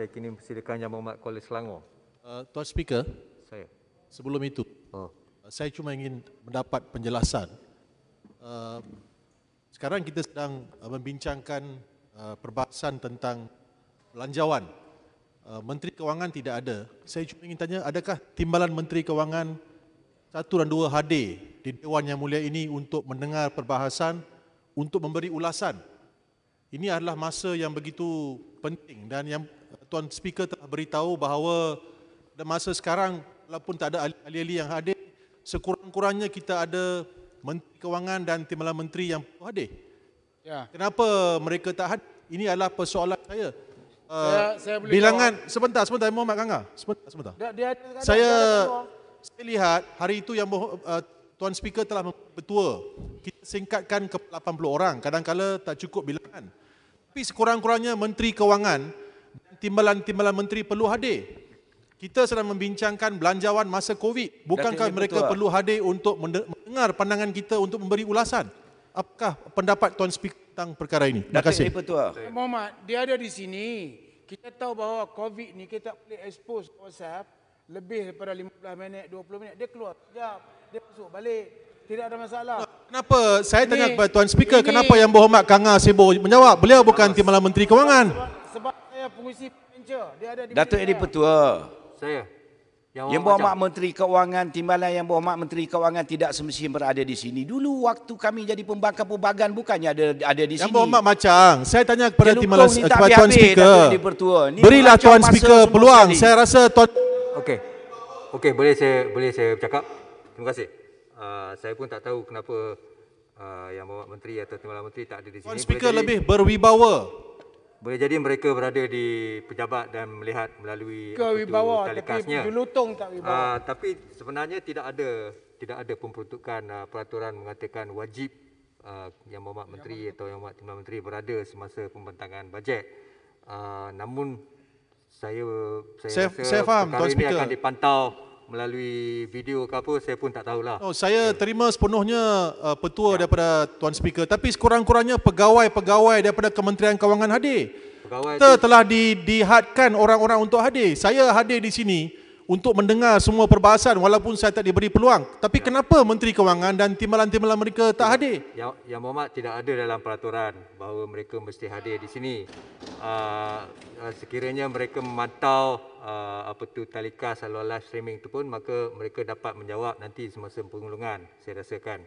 saya kini persilakan Yang Berhormat Kuala Selangor. Uh, Tuan Speaker, saya. sebelum itu, oh. Uh, saya cuma ingin mendapat penjelasan. Uh, sekarang kita sedang uh, membincangkan uh, perbahasan tentang belanjawan. Uh, Menteri Kewangan tidak ada. Saya cuma ingin tanya, adakah timbalan Menteri Kewangan satu dan dua hadir di Dewan Yang Mulia ini untuk mendengar perbahasan, untuk memberi ulasan ini adalah masa yang begitu penting dan yang eh, Tuan Speaker telah beritahu bahawa dalam masa sekarang walaupun tak ada ahli-ahli yang hadir, sekurang-kurangnya kita ada Menteri Kewangan dan Timbalan Menteri yang hadir. Ya. Kenapa mereka tak hadir? Ini adalah persoalan saya. Uh, saya, saya bilangan tahu. sebentar sebentar Muhammad Kangga sebentar sebentar. Dia, dia, dia, saya dia saya lihat hari itu yang uh, tuan speaker telah betul kita singkatkan ke 80 orang kadang-kala tak cukup bilangan. Tapi sekurang-kurangnya Menteri Kewangan, timbalan-timbalan Menteri perlu hadir. Kita sedang membincangkan belanjawan masa COVID. Bukankah Datuk mereka betul. Ah? perlu hadir untuk mendengar pandangan kita untuk memberi ulasan? Apakah pendapat Tuan Speaker tentang perkara ini? Terima kasih. Ah? Muhammad, dia ada di sini. Kita tahu bahawa COVID ni kita boleh expose WhatsApp lebih daripada 15 minit, 20 minit. Dia keluar sekejap. Dia masuk balik. Tidak ada masalah. Kenapa saya tanya kepada Tuan Speaker, ini, kenapa yang berhormat Kangar Sebo menjawab? Beliau bukan timbalan Menteri Kewangan. Sebab, saya pengisi penca. Dia ada di Datuk Edi Petua. Saya. Yang, yang berhormat Menteri Kewangan, Timbalan yang berhormat Menteri Kewangan tidak semestinya berada di sini. Dulu waktu kami jadi pembangkang perbagan bukannya ada ada di yang sini. Yang berhormat macam, saya tanya kepada Timbalan kepada Tuan, habis Tuan habis Speaker. Berilah Tuan Speaker peluang. Saya rasa Tuan... Okey. Okey, boleh saya boleh saya bercakap? Terima kasih. Ah, saya pun tak tahu kenapa uh, yang bawa menteri atau timbalan menteri tak ada di sini. Puan Speaker jadi, lebih berwibawa. Boleh jadi mereka berada di pejabat dan melihat melalui Kewibawa, itu telekasnya. Tapi julutong tak wibawa. Uh, tapi sebenarnya tidak ada tidak ada pemperuntukan uh, peraturan mengatakan wajib uh, yang bawa menteri yang atau yang bawa timbalan menteri berada semasa pembentangan bajet. Uh, namun saya saya, saya saya faham, perkara ini Speaker. akan dipantau melalui video ke apa saya pun tak tahulah. Oh, saya yeah. terima sepenuhnya uh, petua yeah. daripada Tuan Speaker tapi sekurang-kurangnya pegawai-pegawai daripada Kementerian Kewangan hadir. Pegawai Kita itu... telah di, dihadkan orang-orang untuk hadir. Saya hadir di sini untuk mendengar semua perbahasan walaupun saya tak diberi peluang. Tapi ya. kenapa Menteri Kewangan dan timbalan-timbalan mereka tak ya. hadir? Ya, yang, yang Muhammad tidak ada dalam peraturan bahawa mereka mesti hadir di sini uh, sekiranya mereka memantau uh, apa tu talika saluran live streaming tu pun maka mereka dapat menjawab nanti semasa pengulungan saya rasakan.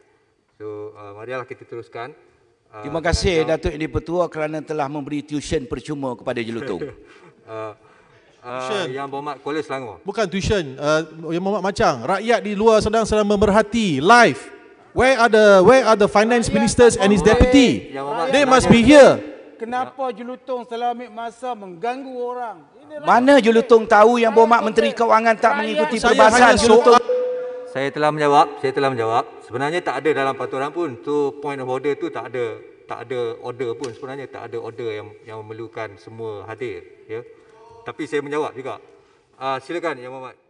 So uh, marilah kita teruskan. Uh, Terima kasih dan, Datuk ini Dipertua kerana telah memberi tuition percuma kepada Jelutong. uh, Uh, yang Bermat Kuala Selangor. Bukan tuition, uh, yang Bermat Macang. Rakyat di luar sedang sedang memerhati live. Where are the where are the finance ministers and his deputy? They must be here kenapa ya. jelutong selalu ambil masa mengganggu orang? Mana Julutung tahu yang bomak Menteri Kewangan tak mengikuti perbahasan jelutong? Saya telah menjawab, saya telah menjawab. Sebenarnya tak ada dalam peraturan pun. Tu point of order tu tak ada, tak ada order pun. Sebenarnya tak ada order yang yang memerlukan semua hadir. Ya. Tapi saya menjawab juga. Uh, silakan Yang Mohamad.